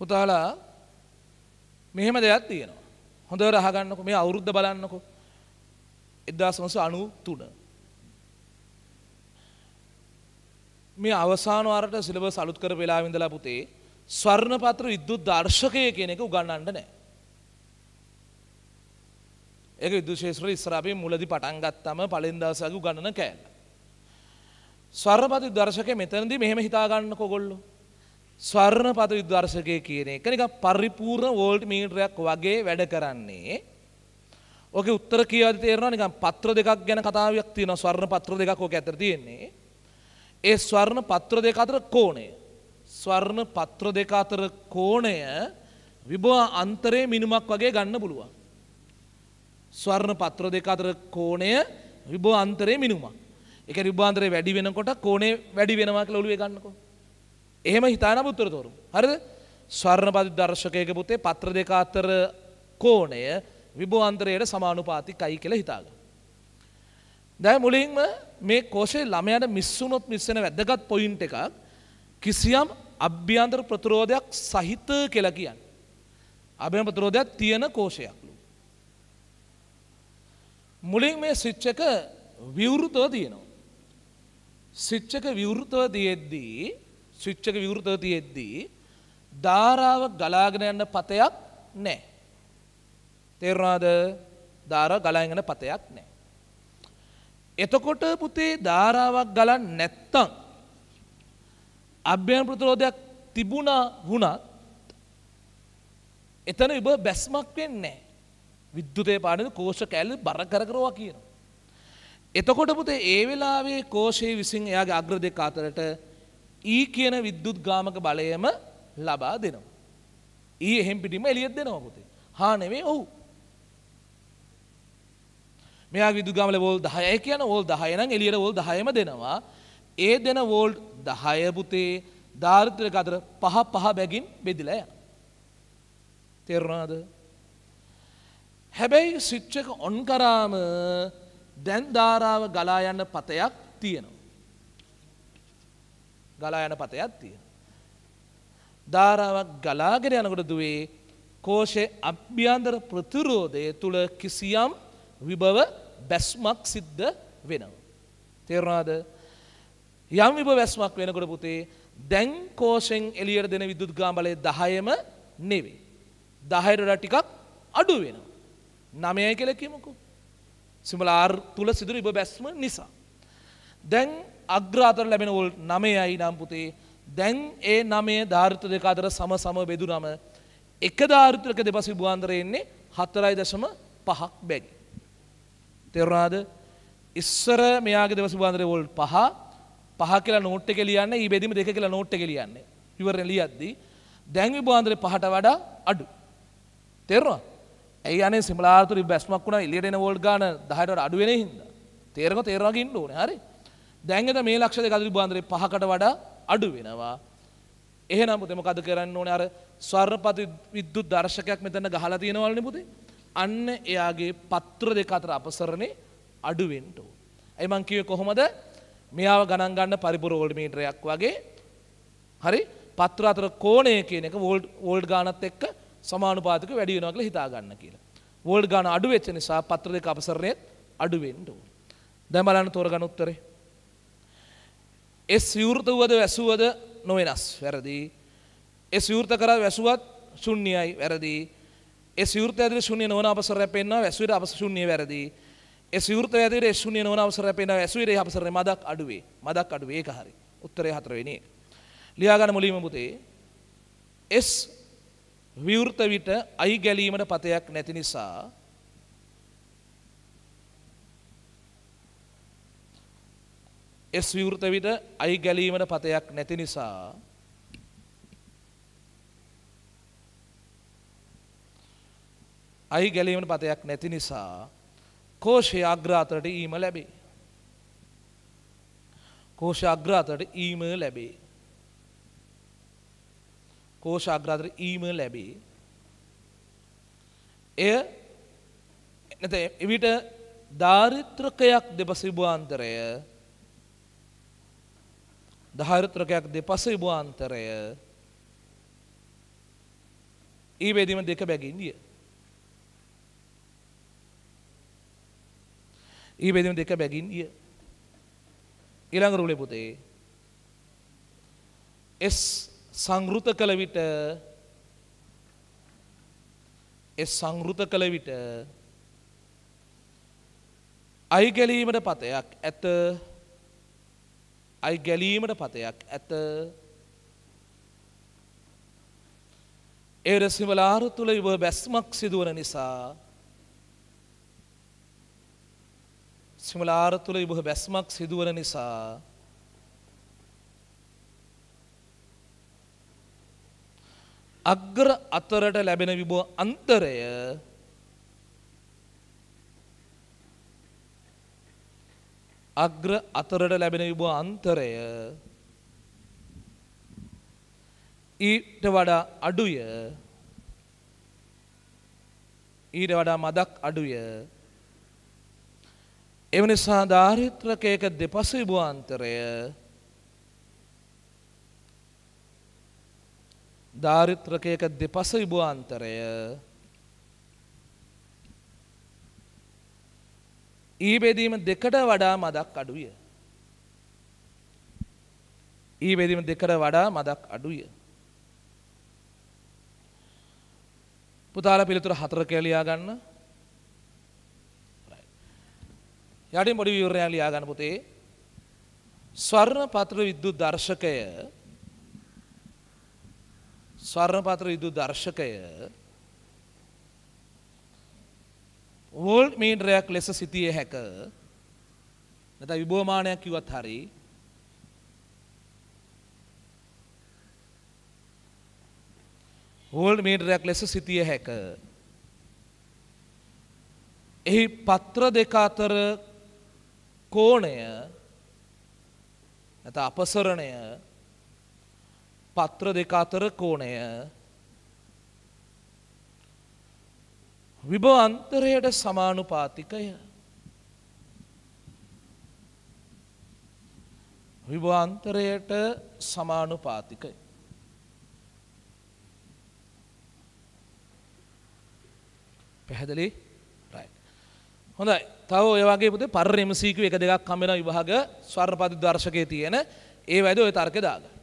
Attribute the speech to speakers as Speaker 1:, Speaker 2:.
Speaker 1: පුතාලා මෙහෙම දෙයක් තියෙනවා. හොඳට අහගන්නකෝ මේ අවුරුද්ද බලන්නකෝ. 1993 මේ අවසාන වාරට සිලබස් අලුත් කර වෙලාවෙ ඉඳලා පුතේ ස්වර්ණපත්‍ර විද්‍යුත් දර්ශකය කියන එක උගන්වන්න නැහැ. ඒක විද්‍යුත් ශාස්ත්‍රයේ ඉස්සර අපි මුලදී පටන් ගත්තම පළවෙනි දවසේ උගන්වන කෑල්ල. ස්වර්ණපත්‍ර දර්ශකය මෙතනදී මෙහෙම හිතා ගන්නකෝ ඔයගොල්ලෝ. ස්වර්ණ පත විදර්ශකය කියන එක නික පරිපූර්ණ වෝල්ට් මීටරයක් වගේ වැඩ කරන්නේ ඕක උත්තර කියවද තේරෙනවා නිකන් පත්‍ර දෙකක් ගැන කතාවක් තියෙනවා ස්වර්ණ පත්‍ර දෙකක් ඕක ඇතර තියෙන්නේ ඒ ස්වර්ණ පත්‍ර දෙක අතර කෝණය ස්වර්ණ පත්‍ර දෙක අතර කෝණය විභව අන්තරයේ මිනුමක් වගේ ගන්න පුළුවන් ස්වර්ණ පත්‍ර දෙක අතර කෝණය විභව අන්තරයේ මිනුමක් ඒ කියන්නේ විභව අන්තරය වැඩි වෙනකොට කෝණය වැඩි වෙනවා කියලා ඔළුවේ ගන්නකෝ එහෙම හිතාන පුත්තර තෝරුම්. හරිද? ස්වර්ණපති දර්ශකයක පුතේ පත්‍ර දෙක අතර කෝණය විභවාන්තරයට සමානුපාතිකයි කියලා හිතාගන්න. දැන් මුලින්ම මේ කෝෂයේ ළමයාට මිස් වුණොත් මිස් වෙන වැදගත් පොයින්ට් එකක් කිසියම් අභ්‍යන්තර ප්‍රතිරෝධයක් සහිත කියලා කියන්නේ. අභ්‍යන්තර ප්‍රතිරෝධයක් තියෙන කෝෂයක්ලු. මුලින් මේ ස්විච් එක විවෘතව තියෙනවා. ස්විච් එක විවෘතව තියෙද්දී ස්විච් එක විවෘතව තියෙද්දී ධාරාව ගලාගෙන යන පතයක් නැහැ. තේරුණාද? ධාරාව ගලාගෙන යන පතයක් නැහැ. එතකොට පුතේ ධාරාවක් ගලන් නැත්තම් අභ්‍යයන ප්‍රතිරෝධයක් තිබුණා වුණත් එතන ඔබ බැස්මක් වෙන්නේ නැහැ. විද්‍යුතය පාඩන කෝෂ කැල්ල බර කර කරවා කියනවා. එතකොට පුතේ ඒ වෙලාවේ කෝෂයේ විසින් එයාගේ අග්‍ර දෙක අතරට ඊ කියන විද්‍යුත් ගාමක බලයම ලබා දෙනවා. ඊ එහෙම් පිටිම එළියෙත් දෙනවා පුතේ. හා නෙමෙයි ඔව්. මෙයා විදුත් ගාමල වෝල් 10යි කියන වෝල් 10 නම් එළියට වෝල් 10ම දෙනවා. ඒ දෙන වෝල් 10 පුතේ ධාරිත්‍රයක අතර පහ පහ බැගින් බෙදිලා යනවා. තේරුණාද? හැබැයි ස්විච් එක ඔන් කරාම දැන් ධාරාව ගලා යන පතයක් තියෙනවා. ගලා යන පතයක් තියෙන. ධාරාවක් ගලාගෙන යනකොට දුවේ කෝෂය අභ්‍යන්තර ප්‍රතිරෝධය තුළ කිසියම් විභව බැස්මක් සිද්ධ වෙනවා. තේරවාද යම් විභ වැස්මක් වෙනකොට පුතේ දැන් කෝෂෙන් එලියට දෙන විදුත් ගාම්බලය දහයම නෙවේ. දහයට ටිකක් අඩු වෙනවා. නමයයි කෙලකීමකු. සිමලාර් තුළ සිදුර ඉබ බැස්ම නිසා. දැන් අග්‍රාතර ලැබෙන ඕල් නමයයි නම් පුතේ දැන් ඒ නමය ධාර්ථ දෙක අතර සම සම බෙදුනම එක ධාර්ථක දෙපස විභාන්දර එන්නේ හතරයි දශම පහක් බැගි. තෙරුණාද ඉස්සර මෙයාගේ දෙවස විභාන්දර ඕල් පහ පහ කියලා නෝට් එක ලියන්න ඊ බෙදීම දෙක කියලා නෝට් එක ලියන්නේ. ඉවරෙන් ලියද්දී දැන් විභාන්දර පහට වඩා අඩු. තේරුණා? ඇයි අනේ සිමලාතුරි බැස්මක් වුණා එළියට එන වෝල්ට් ගාන 10ට අඩු වෙන හින්දා. තේරෙනව තේරවාගන්න ඕනේ. හරි. දැන්ගට මේ ලක්ෂ දෙක අතුරු බාන්දරේ පහකට වඩා අඩු වෙනවා. එහෙනම් පුතේ මොකද කරන්න ඕනේ අර ස්වර්ණපති විද්‍යුත් දර්ශකයක් මෙතන ගහලා තියෙනවලුනේ පුතේ. අන්න එයාගේ පත්‍ර දෙක අතර අපසරණේ අඩු වෙන්න ඕන. ඇයි මං කිව්වේ කොහොමද? මෙයාව ගණන් ගන්න පරිපූර්ණ වෝල්ට්මීටරයක් වගේ හරි පත්‍ර අතර කෝණය කියන එක වෝල්ට් වෝල්ට් ගානත් එක්ක සමානුපාතිකව වැඩි වෙනවා කියලා හිතා ගන්න කියලා. වෝල්ට් ගාන අඩු වෙච්ච නිසා පත්‍ර දෙක අපසරණයත් අඩු වෙන්න ඕන. දැන් බලන්න තෝරගන්න උත්තරේ. එස් විවෘතවුවද වැසුවද නොවෙනස් වැරදි. එස් විවෘත කර වැසුවත් ශුන්්‍යයි වැරදි. එස් විවෘත ඇදිරි ශුන්‍ය නොවන අවසර රැපෙන්නවා වැසුවිට අපස ශුන්‍ය වැරදි. එස් විවෘත ඇදිරි ශුන්‍ය නොවන අවසර රැපෙනවා වැසුවිට අපසර මදක් අඩුවේ. මදක් අඩුවේ ඒක හරි. උත්තරේ හතරවෙනි. ලියා ගන්න මුලින්ම පුතේ. එස් විවෘත විට අයි ගැලීමට පතයක් නැති නිසා එස් විවෘත විට අයි ගැලීමට පතයක් නැති නිසා අයි ගැලීමට පතයක් නැති නිසා කෝෂය අග්‍රාතරට ඊම ලැබේ. කෝෂ අග්‍රාතරට ඊම ලැබේ. කෝෂ අග්‍රාතර ඊම ලැබේ. එය එවිට ධාරිත්‍රකයක් දෙපසිබුවන්තරය ධාරිත්‍රකයක් දෙපස විභාන්තරය ඒ වේදීම දෙක බැගින් ගිය. ඒ වේදීම දෙක බැගින් ගිය. ඊළඟ රුලේ පුතේ S සංගෘත කළ විට S සංගෘත කළ විට අයිගැලීමට පතයක් ඇත අයි ගැලීමට පතයක් ඇත ඒර සිවලාර තුළ ඉව බැස්මක් සිදුවන නිසා සිමලාර තුළ ඉබහ බැස්මක් සිදුවන නිසා අග්‍ර අතරට ලැබෙන විබෝ අන්තරය අග්‍ර අතරට ලැබෙන විබ අන්තරය ඊට වඩා අඩුය ඊට වඩා මදක් අඩුය එවනිසා ධාරිත්‍රකයක දෙපස විබුවන්තරය ධාරිත්‍රකයක දෙපස විබුවන්තරය ඊ බෙදීම දෙකට වඩා මදක් අඩුය. ඊ බෙදීම දෙකට වඩා මදක් අඩුය. පුතාල පිළිතුර හතර කැලියා ගන්න යටින් පොඩි විවරණයක් ලියා ගන්න පුතේ ස්වර්ණ පත්‍ර විද්‍යුත් දර්ශකය ස්වර්ණ පත්‍ර විද්‍යුත් දර්ශකය වෝල්ට් මීටරයක් ලෙස සිටියේ හැක නැත විභෝමානයක් කිවත් හරි වෝල්ට් මීටරයක් ලෙස සිටිය හැක එහි පත්‍ර දෙක අතර කෝණය නැත අපසරණය පත්‍ර දෙක අතර කෝණය විභව අන්තරයට සමානුපාතිකය විභව අන්තරයට සමානුපාතිකය පැහැදිලි හොඳයි තව ඔය වගේ පුතේ පරම සීකුව එක දෙකක් හම්බෙන විභාග ස්වර්ණපති දර්ශකයේ තියෙන ඒ වැද ඔය තර්කේ දාගන්න